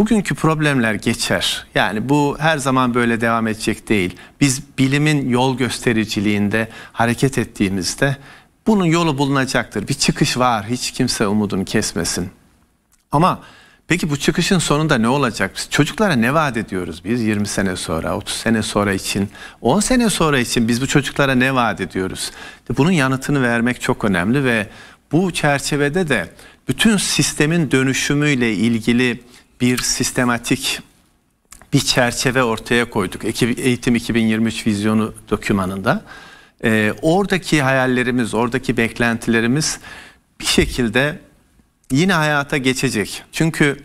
bugünkü problemler geçer. Yani bu her zaman böyle devam edecek değil. Biz bilimin yol göstericiliğinde hareket ettiğimizde bunun yolu bulunacaktır. Bir çıkış var. Hiç kimse umudunu kesmesin. Ama peki bu çıkışın sonunda ne olacak? Biz çocuklara ne vaat ediyoruz biz 20 sene sonra, 30 sene sonra için, 10 sene sonra için biz bu çocuklara ne vaat ediyoruz? Bunun yanıtını vermek çok önemli ve bu çerçevede de bütün sistemin dönüşümüyle ilgili bir sistematik bir çerçeve ortaya koyduk. Eğitim 2023 vizyonu dokümanında. E, oradaki hayallerimiz, oradaki beklentilerimiz bir şekilde yine hayata geçecek. Çünkü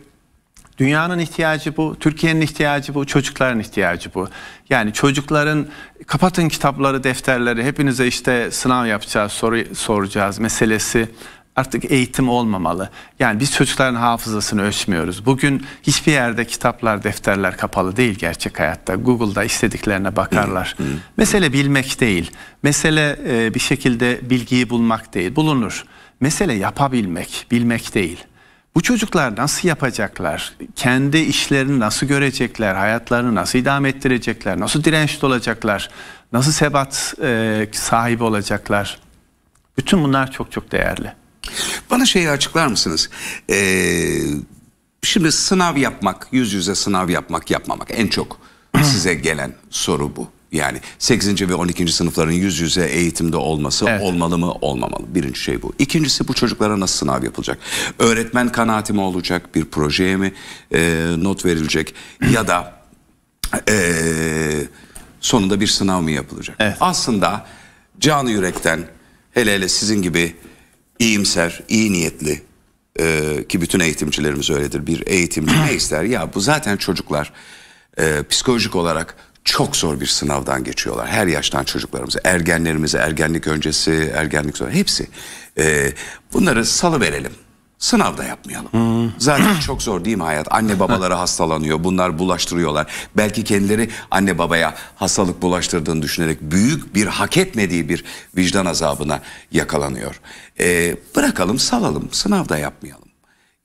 dünyanın ihtiyacı bu, Türkiye'nin ihtiyacı bu, çocukların ihtiyacı bu. Yani çocukların kapatın kitapları, defterleri, hepinize işte sınav yapacağız, soru soracağız meselesi artık eğitim olmamalı. Yani biz çocukların hafızasını ölçmüyoruz. Bugün hiçbir yerde kitaplar, defterler kapalı değil gerçek hayatta. Google'da istediklerine bakarlar. Mesele bilmek değil. Mesele e, bir şekilde bilgiyi bulmak değil. Bulunur. Mesele yapabilmek, bilmek değil. Bu çocuklar nasıl yapacaklar? Kendi işlerini nasıl görecekler? Hayatlarını nasıl idame ettirecekler? Nasıl dirençli olacaklar? Nasıl sebat e, sahibi olacaklar? Bütün bunlar çok çok değerli. Bana şeyi açıklar mısınız? Ee, şimdi sınav yapmak, yüz yüze sınav yapmak, yapmamak en çok size gelen soru bu. Yani 8. ve 12. sınıfların yüz yüze eğitimde olması evet. olmalı mı olmamalı. Birinci şey bu. İkincisi bu çocuklara nasıl sınav yapılacak? Öğretmen kanaati mi olacak? Bir projeye mi e, not verilecek? ya da e, sonunda bir sınav mı yapılacak? Evet. Aslında canı yürekten hele hele sizin gibi iyimser, iyi niyetli e, ki bütün eğitimcilerimiz öyledir. Bir eğitimci ne ister? Ya bu zaten çocuklar e, psikolojik olarak çok zor bir sınavdan geçiyorlar. Her yaştan çocuklarımız, ergenlerimizi, ergenlik öncesi, ergenlik sonra hepsi. E, bunları salı verelim. Sınavda yapmayalım. Hmm. Zaten çok zor değil mi hayat? Anne babaları hastalanıyor. Bunlar bulaştırıyorlar. Belki kendileri anne babaya hastalık bulaştırdığını düşünerek büyük bir hak etmediği bir vicdan azabına yakalanıyor. Ee, bırakalım salalım. Sınavda yapmayalım.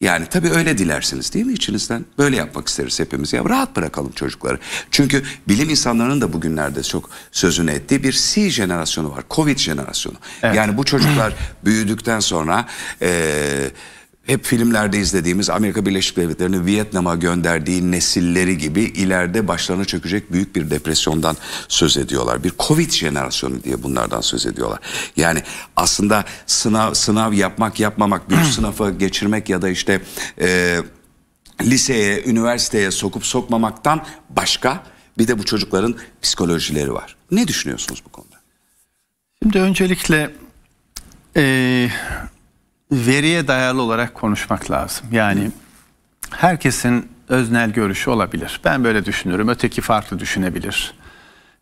Yani tabii öyle dilersiniz değil mi içinizden? Böyle yapmak isteriz hepimiz. Ya rahat bırakalım çocukları. Çünkü bilim insanlarının da bugünlerde çok sözünü ettiği bir C jenerasyonu var. Covid jenerasyonu. Evet. Yani bu çocuklar büyüdükten sonra... Ee, hep filmlerde izlediğimiz Amerika Birleşik Devletleri'nin Vietnam'a gönderdiği nesilleri gibi ileride başlarına çökecek büyük bir depresyondan söz ediyorlar. Bir Covid jenerasyonu diye bunlardan söz ediyorlar. Yani aslında sınav sınav yapmak yapmamak, büyük hmm. sınıfa geçirmek ya da işte e, liseye, üniversiteye sokup sokmamaktan başka bir de bu çocukların psikolojileri var. Ne düşünüyorsunuz bu konuda? Şimdi öncelikle eee veriye dayalı olarak konuşmak lazım. Yani herkesin öznel görüşü olabilir. Ben böyle düşünürüm, öteki farklı düşünebilir.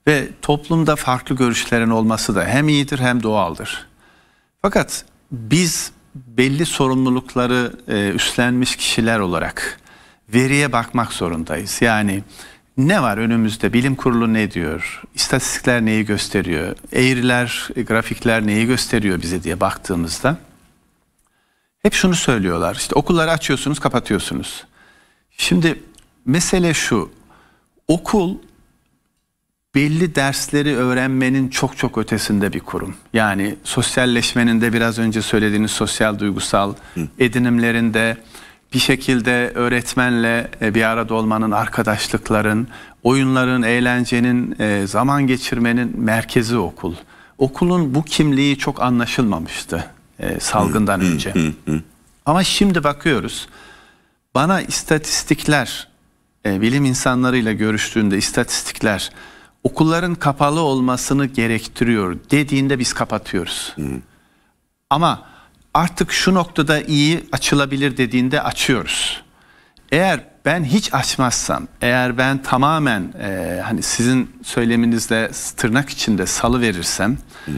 Ve toplumda farklı görüşlerin olması da hem iyidir hem doğaldır. Fakat biz belli sorumlulukları e, üstlenmiş kişiler olarak veriye bakmak zorundayız. Yani ne var önümüzde? Bilim kurulu ne diyor? İstatistikler neyi gösteriyor? Eğriler, e, grafikler neyi gösteriyor bize diye baktığımızda hep şunu söylüyorlar. İşte okulları açıyorsunuz, kapatıyorsunuz. Şimdi mesele şu. Okul belli dersleri öğrenmenin çok çok ötesinde bir kurum. Yani sosyalleşmenin de biraz önce söylediğiniz sosyal duygusal edinimlerinde bir şekilde öğretmenle e, bir arada olmanın, arkadaşlıkların, oyunların, eğlencenin, e, zaman geçirmenin merkezi okul. Okulun bu kimliği çok anlaşılmamıştı e, salgından önce. Ama şimdi bakıyoruz bana istatistikler e, bilim insanlarıyla görüştüğünde istatistikler okulların kapalı olmasını gerektiriyor dediğinde biz kapatıyoruz. Ama artık şu noktada iyi açılabilir dediğinde açıyoruz. Eğer ben hiç açmazsam, eğer ben tamamen e, hani sizin söyleminizle tırnak içinde salı verirsem, Hı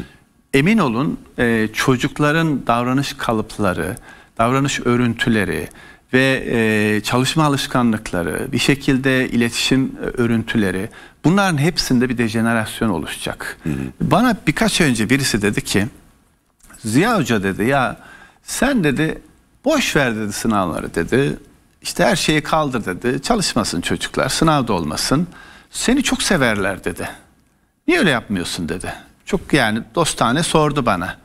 emin olun e, çocukların davranış kalıpları, davranış örüntüleri ve e, çalışma alışkanlıkları, bir şekilde iletişim örüntüleri bunların hepsinde bir dejenerasyon oluşacak. Hı hı. Bana birkaç önce birisi dedi ki Ziya Hoca dedi ya sen dedi boş ver dedi sınavları dedi. İşte her şeyi kaldır dedi. Çalışmasın çocuklar, sınavda olmasın. Seni çok severler dedi. Niye öyle yapmıyorsun dedi. Çok yani dostane sordu bana.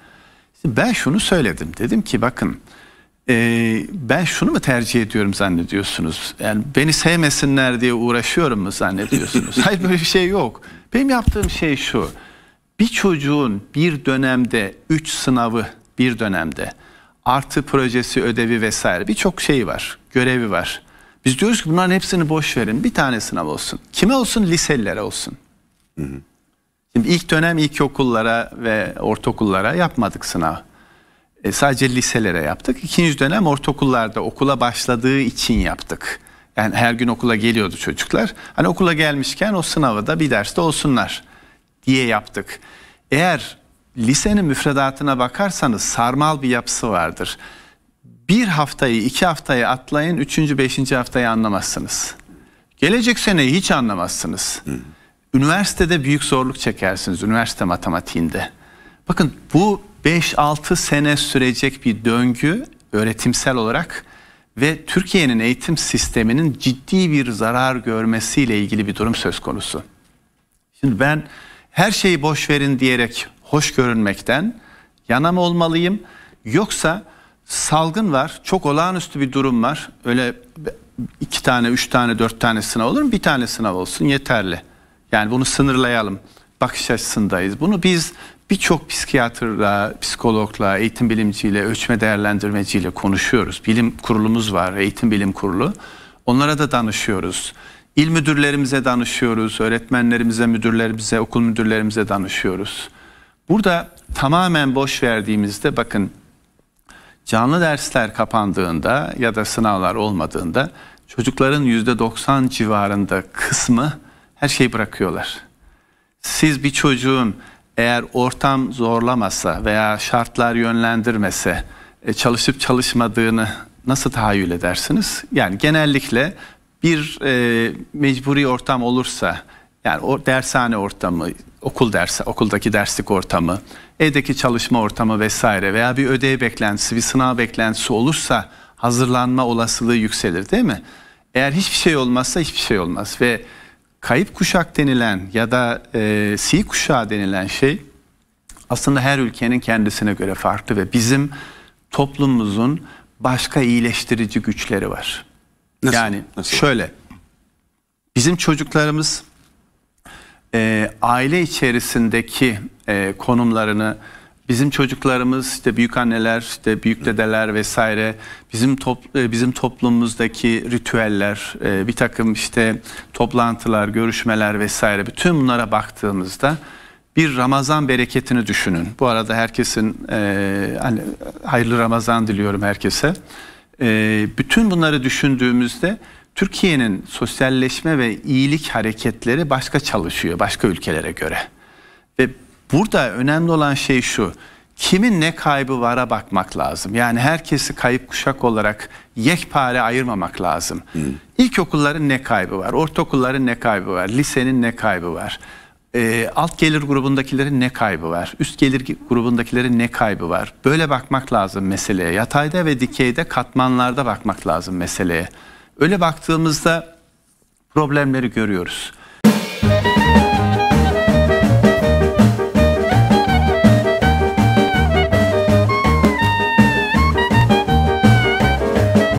Ben şunu söyledim. Dedim ki bakın e, ben şunu mu tercih ediyorum zannediyorsunuz? Yani beni sevmesinler diye uğraşıyorum mu zannediyorsunuz? Hayır böyle bir şey yok. Benim yaptığım şey şu. Bir çocuğun bir dönemde üç sınavı bir dönemde artı projesi, ödevi vesaire birçok şey var, görevi var. Biz diyoruz ki bunların hepsini boş verin. Bir tane sınav olsun. Kime olsun? Liselilere olsun. Hı hı. Şimdi ilk dönem ilkokullara ve ortaokullara yapmadık sınav. E, sadece liselere yaptık. İkinci dönem ortaokullarda okula başladığı için yaptık. Yani her gün okula geliyordu çocuklar. Hani okula gelmişken o sınavı da bir derste olsunlar diye yaptık. Eğer lisenin müfredatına bakarsanız sarmal bir yapısı vardır. Bir haftayı, iki haftayı atlayın, üçüncü, beşinci haftayı anlamazsınız. Gelecek seneyi hiç anlamazsınız. Hı. Üniversitede büyük zorluk çekersiniz üniversite matematiğinde. Bakın bu 5-6 sene sürecek bir döngü öğretimsel olarak ve Türkiye'nin eğitim sisteminin ciddi bir zarar görmesiyle ilgili bir durum söz konusu. Şimdi ben her şeyi boş verin diyerek hoş görünmekten yana mı olmalıyım yoksa salgın var çok olağanüstü bir durum var öyle iki tane üç tane dört tane sınav olur mu bir tane sınav olsun yeterli. Yani bunu sınırlayalım bakış açısındayız. Bunu biz birçok psikiyatrla, psikologla, eğitim bilimciyle, ölçme değerlendirmeciyle konuşuyoruz. Bilim kurulumuz var, eğitim bilim kurulu. Onlara da danışıyoruz. İl müdürlerimize danışıyoruz, öğretmenlerimize, müdürlerimize, okul müdürlerimize danışıyoruz. Burada tamamen boş verdiğimizde bakın canlı dersler kapandığında ya da sınavlar olmadığında çocukların %90 civarında kısmı her şeyi bırakıyorlar. Siz bir çocuğun eğer ortam zorlamasa veya şartlar yönlendirmese e, çalışıp çalışmadığını nasıl tahayyül edersiniz? Yani genellikle bir e, mecburi ortam olursa yani o dershane ortamı, okul dersi, okuldaki derslik ortamı, evdeki çalışma ortamı vesaire veya bir ödev beklentisi, bir sınav beklentisi olursa hazırlanma olasılığı yükselir değil mi? Eğer hiçbir şey olmazsa hiçbir şey olmaz ve kayıp kuşak denilen ya da e, si kuşağı denilen şey aslında her ülkenin kendisine göre farklı ve bizim toplumumuzun başka iyileştirici güçleri var. Nasıl? Yani Nasıl? şöyle bizim çocuklarımız e, aile içerisindeki e, konumlarını bizim çocuklarımız işte büyük anneler, işte büyük dedeler vesaire bizim top, e, bizim toplumumuzdaki ritüeller, e, bir takım işte toplantılar, görüşmeler vesaire bütün bunlara baktığımızda bir Ramazan bereketini düşünün. Bu arada herkesin e, hani hayırlı Ramazan diliyorum herkese. E, bütün bunları düşündüğümüzde Türkiye'nin sosyalleşme ve iyilik hareketleri başka çalışıyor başka ülkelere göre. Ve Burada önemli olan şey şu. Kimin ne kaybı vara bakmak lazım. Yani herkesi kayıp kuşak olarak yekpare ayırmamak lazım. Hmm. İlkokulların ne kaybı var? Ortaokulların ne kaybı var? Lisenin ne kaybı var? E, alt gelir grubundakilerin ne kaybı var? Üst gelir grubundakilerin ne kaybı var? Böyle bakmak lazım meseleye. Yatayda ve dikeyde katmanlarda bakmak lazım meseleye. Öyle baktığımızda problemleri görüyoruz. Müzik